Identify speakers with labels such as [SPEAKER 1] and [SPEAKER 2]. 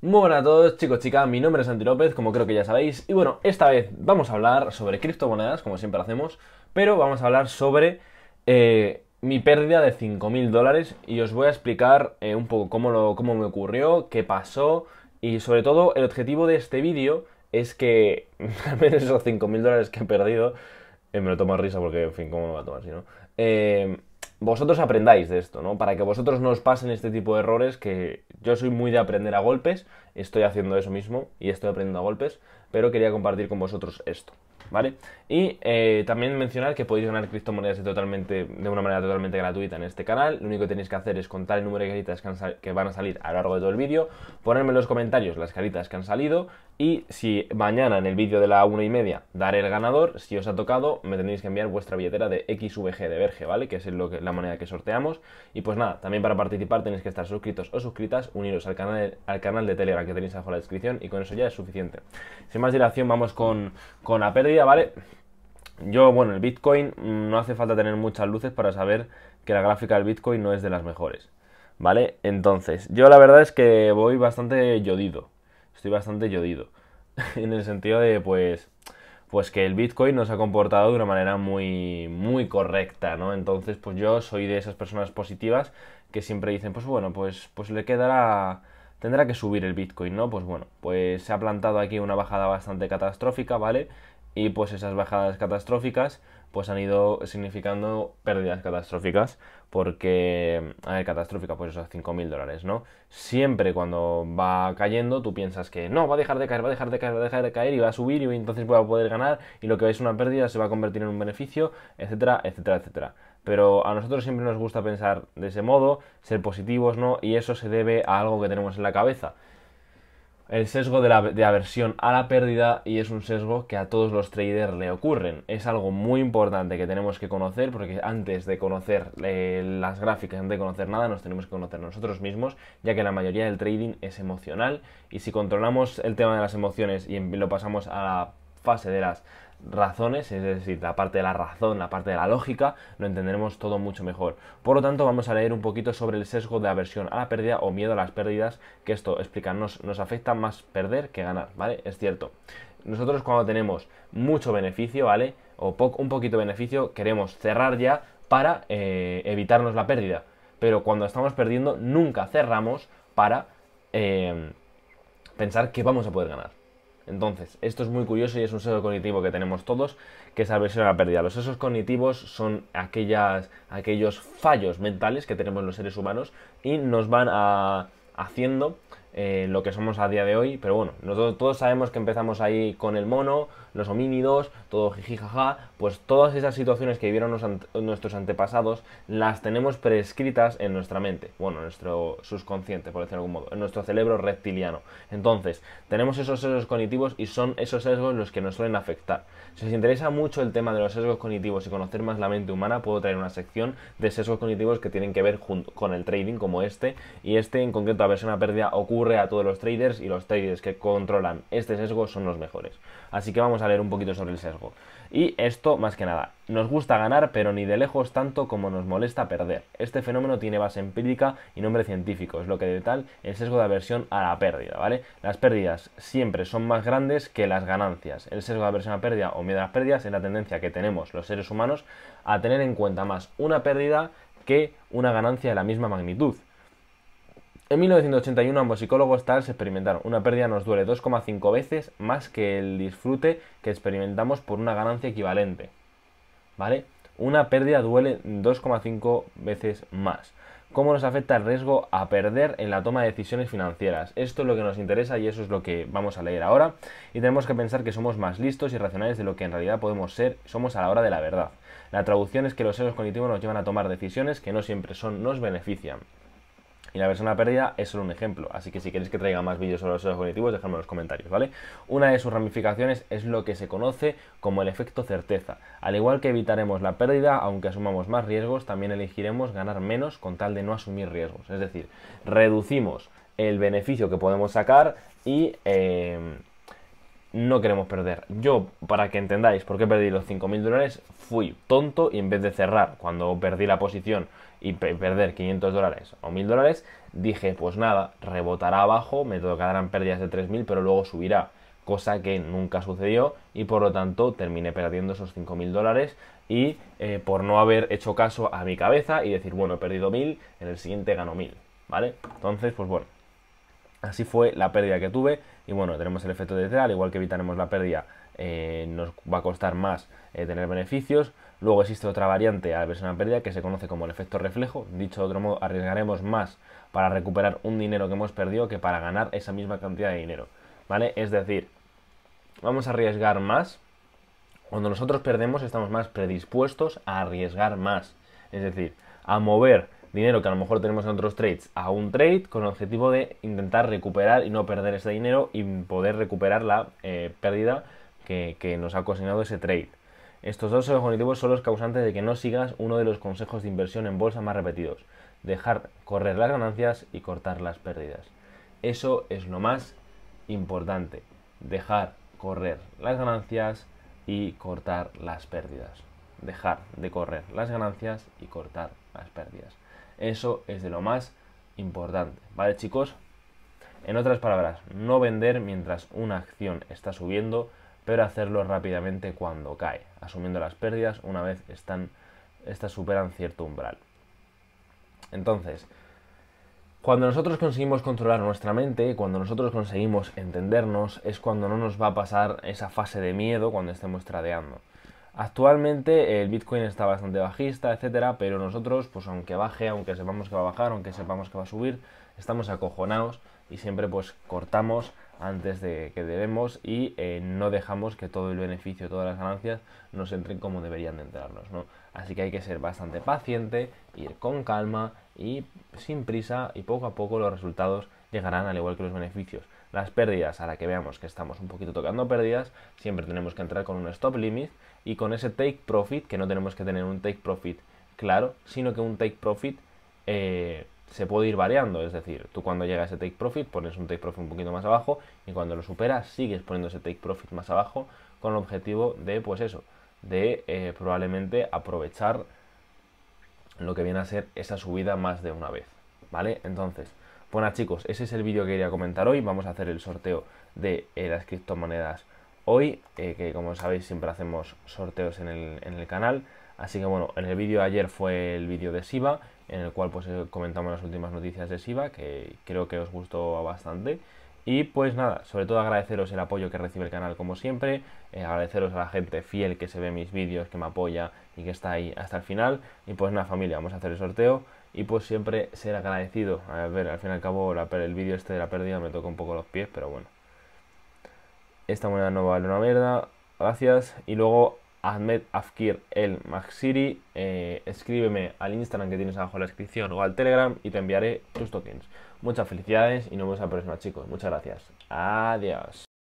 [SPEAKER 1] Muy buenas a todos chicos, chicas, mi nombre es Santi López, como creo que ya sabéis, y bueno, esta vez vamos a hablar sobre criptomonedas, como siempre hacemos, pero vamos a hablar sobre eh, mi pérdida de 5.000 dólares y os voy a explicar eh, un poco cómo, lo, cómo me ocurrió, qué pasó, y sobre todo el objetivo de este vídeo es que al menos esos 5.000 dólares que he perdido, eh, me lo tomo a risa porque, en fin, ¿cómo me va a tomar si no? Eh, vosotros aprendáis de esto, ¿no? Para que vosotros no os pasen este tipo de errores que yo soy muy de aprender a golpes, estoy haciendo eso mismo y estoy aprendiendo a golpes, pero quería compartir con vosotros esto. ¿vale? Y eh, también mencionar que podéis ganar criptomonedas de, totalmente, de una manera totalmente gratuita en este canal. Lo único que tenéis que hacer es contar el número de caritas que, van a salir a lo largo de todo el vídeo, ponerme en los comentarios las caritas que han salido y si mañana en el vídeo de la 1 y media daré el ganador, si os ha tocado me tenéis que enviar vuestra billetera de XVG de Verge, ¿vale? Que es lo que, la moneda que sorteamos. Y pues nada, también para participar tenéis que estar suscritos o suscritas, uniros al canal, al canal de Telegram que tenéis abajo en la descripción y con eso ya es suficiente. Sin más dilación vamos con, con la ¿vale? Yo, bueno, el Bitcoin mm, no hace falta tener muchas luces para saber que la gráfica del Bitcoin no es de las mejores, ¿vale? Entonces, yo la verdad es que voy bastante yodido, estoy bastante yodido, en el sentido de, pues, pues que el Bitcoin nos ha comportado de una manera muy, muy correcta, ¿no? Entonces, pues yo soy de esas personas positivas que siempre dicen, pues bueno, pues, pues le quedará tendrá que subir el Bitcoin, ¿no? Pues bueno, pues se ha plantado aquí una bajada bastante catastrófica, ¿vale? y pues esas bajadas catastróficas pues han ido significando pérdidas catastróficas porque, a ver, catastrófica, pues esos 5.000 dólares, ¿no? Siempre cuando va cayendo tú piensas que no, va a dejar de caer, va a dejar de caer, va a dejar de caer y va a subir y entonces voy a poder ganar y lo que es una pérdida se va a convertir en un beneficio, etcétera, etcétera, etcétera. Pero a nosotros siempre nos gusta pensar de ese modo, ser positivos, ¿no? Y eso se debe a algo que tenemos en la cabeza el sesgo de, aversión a la pérdida y es un sesgo que a todos los traders le ocurren. Es algo muy importante que tenemos que conocer porque antes de conocer eh, las gráficas, antes de conocer nada, nos tenemos que conocer nosotros mismos, ya que la mayoría del trading es emocional y si controlamos el tema de las emociones y lo pasamos a la fase de las razones, es decir, la parte de la razón, la parte de la lógica, lo entenderemos todo mucho mejor. Por lo tanto, vamos a leer un poquito sobre el sesgo de aversión a la pérdida o miedo a las pérdidas, que esto explica, nos, afecta más perder que ganar, ¿vale? Es cierto. Nosotros cuando tenemos mucho beneficio, ¿vale? O un poquito beneficio, queremos cerrar ya para eh, evitarnos la pérdida. Pero cuando estamos perdiendo, nunca cerramos para eh, pensar que vamos a poder ganar. Entonces, esto es muy curioso y es un sesgo cognitivo que tenemos todos, que es aversión a la pérdida. Los sesgos cognitivos son aquellas, aquellos fallos mentales que tenemos los seres humanos y nos van a, ah, haciendo eh, lo que somos a día de hoy, pero bueno, nosotros todos sabemos que empezamos ahí con el mono, los homínidos, todo jaja pues todas esas situaciones que vivieron nuestros antepasados las tenemos prescritas en nuestra mente, bueno, nuestro subconsciente, por decirlo de algún modo, en nuestro cerebro reptiliano. Entonces, tenemos esos sesgos cognitivos y son esos sesgos los que nos suelen afectar. Si os interesa mucho el tema de los sesgos cognitivos y conocer más la mente humana, puedo traer una sección de sesgos cognitivos que tienen que ver con el trading como este, y este en concreto, a ver si una pérdida ocurre a todos los traders y los traders que controlan este sesgo son los mejores. Así que vamos a leer un poquito sobre el sesgo. Y esto, más que nada, nos gusta ganar, pero ni de lejos tanto como nos molesta perder. Este fenómeno tiene base empírica y nombre científico, es lo que de tal el sesgo de aversión a la pérdida, ¿vale? Las pérdidas siempre son más grandes que las ganancias. El sesgo de aversión a pérdida o miedo a las pérdidas es la tendencia que tenemos los seres humanos a tener en cuenta más una pérdida que una ganancia de la misma magnitud. En 1981 ambos psicólogos se experimentaron una pérdida nos duele 2,5 veces más que el disfrute que experimentamos por una ganancia equivalente. ¿Vale? Una pérdida duele 2,5 veces más. ¿Cómo nos afecta el riesgo a perder en la toma de decisiones financieras? Esto es lo que nos interesa y eso es lo que vamos a leer ahora. Y tenemos que pensar que somos más listos y racionales de lo que en realidad podemos ser, somos a la hora de la verdad. La traducción es que los seres cognitivos nos llevan a tomar decisiones que no siempre son, nos benefician. Y la versión a pérdida es solo un ejemplo, así que si queréis que traiga más vídeos sobre los objetivos cognitivos, dejadme en los comentarios, ¿vale? Una de sus ramificaciones es lo que se conoce como el efecto certeza. Al igual que evitaremos la pérdida, aunque asumamos más riesgos, también elegiremos ganar menos con tal de no asumir riesgos. Es decir, reducimos el beneficio que podemos sacar y... Eh, no queremos perder. Yo, para que entendáis por qué perdí los 5.000 dólares, fui tonto y en vez de cerrar cuando perdí la posición y perder 500 dólares o 1.000 dólares, dije, pues nada, rebotará abajo, me tocarán pérdidas de 3.000, pero luego subirá, cosa que nunca sucedió y por lo tanto terminé perdiendo esos 5.000 dólares y eh, por no haber hecho caso a mi cabeza y decir, bueno, he perdido 1.000, en el siguiente gano 1.000, ¿vale? Entonces, pues bueno, Así fue la pérdida que tuve y bueno, tenemos el efecto de al igual que evitaremos la pérdida, eh, nos va a costar más eh, tener beneficios. Luego existe otra variante a la versión pérdida que se conoce como el efecto reflejo. Dicho de otro modo, arriesgaremos más para recuperar un dinero que hemos perdido que para ganar esa misma cantidad de dinero. ¿Vale? Es decir, vamos a arriesgar más. Cuando nosotros perdemos estamos más predispuestos a arriesgar más. Es decir, a mover dinero que a lo mejor tenemos en otros trades a un trade con el objetivo de intentar recuperar y no perder ese dinero y poder recuperar la eh, pérdida que, nos ha cocinado ese trade. Estos dos objetivos son los causantes de que no sigas uno de los consejos de inversión en bolsa más repetidos. Dejar correr las ganancias y cortar las pérdidas. Eso es lo más importante. Dejar correr las ganancias y cortar las pérdidas. Dejar de correr las ganancias y cortar las pérdidas. Eso es de lo más importante, ¿vale chicos? En otras palabras, no vender mientras una acción está subiendo, pero hacerlo rápidamente cuando cae, asumiendo las pérdidas una vez están, estas superan cierto umbral. Entonces, cuando nosotros conseguimos controlar nuestra mente, cuando nosotros conseguimos entendernos, es cuando no nos va a pasar esa fase de miedo cuando estemos tradeando. Actualmente el Bitcoin está bastante bajista, etcétera, pero nosotros, pues aunque baje, aunque sepamos que va a bajar, aunque sepamos que va a subir, estamos acojonados y siempre pues cortamos antes de que debemos y eh, no dejamos que todo el beneficio, todas las ganancias nos entren como deberían de entrarnos, ¿no? Así que hay que ser bastante paciente, ir con calma y sin prisa y poco a poco los resultados llegarán al igual que los beneficios. Las pérdidas, a la que veamos que estamos un poquito tocando pérdidas, siempre tenemos que entrar con un stop limit y con ese take profit, que no tenemos que tener un take profit claro, sino que un take profit eh, se puede ir variando. Es decir, tú cuando llega ese take profit pones un take profit un poquito más abajo y cuando lo superas sigues poniendo ese take profit más abajo con el objetivo de, pues eso, de eh, probablemente aprovechar lo que viene a ser esa subida más de una vez. ¿Vale? Entonces, bueno chicos, ese es el vídeo que quería comentar hoy. Vamos a hacer el sorteo de eh, las criptomonedas hoy, eh, que como sabéis siempre hacemos sorteos en el, canal. Así que bueno, en el vídeo de ayer fue el vídeo de Siva, en el cual pues comentamos las últimas noticias de Siva, que creo que os gustó bastante. Y pues nada, sobre todo agradeceros el apoyo que recibe el canal como siempre, eh, agradeceros a la gente fiel que se ve mis vídeos, que me apoya y que está ahí hasta el final. Y pues nada familia, vamos a hacer el sorteo y pues siempre ser agradecido. A ver, al fin y al cabo el vídeo este de la pérdida me toca un poco los pies, pero bueno. Esta moneda no vale una mierda, gracias. Y luego Ahmed Afkir El Maxiri, eh, escríbeme al Instagram que tienes abajo en la descripción o al Telegram y te enviaré tus tokens. Muchas felicidades y nos vemos a la próxima chicos. Muchas gracias. Adiós.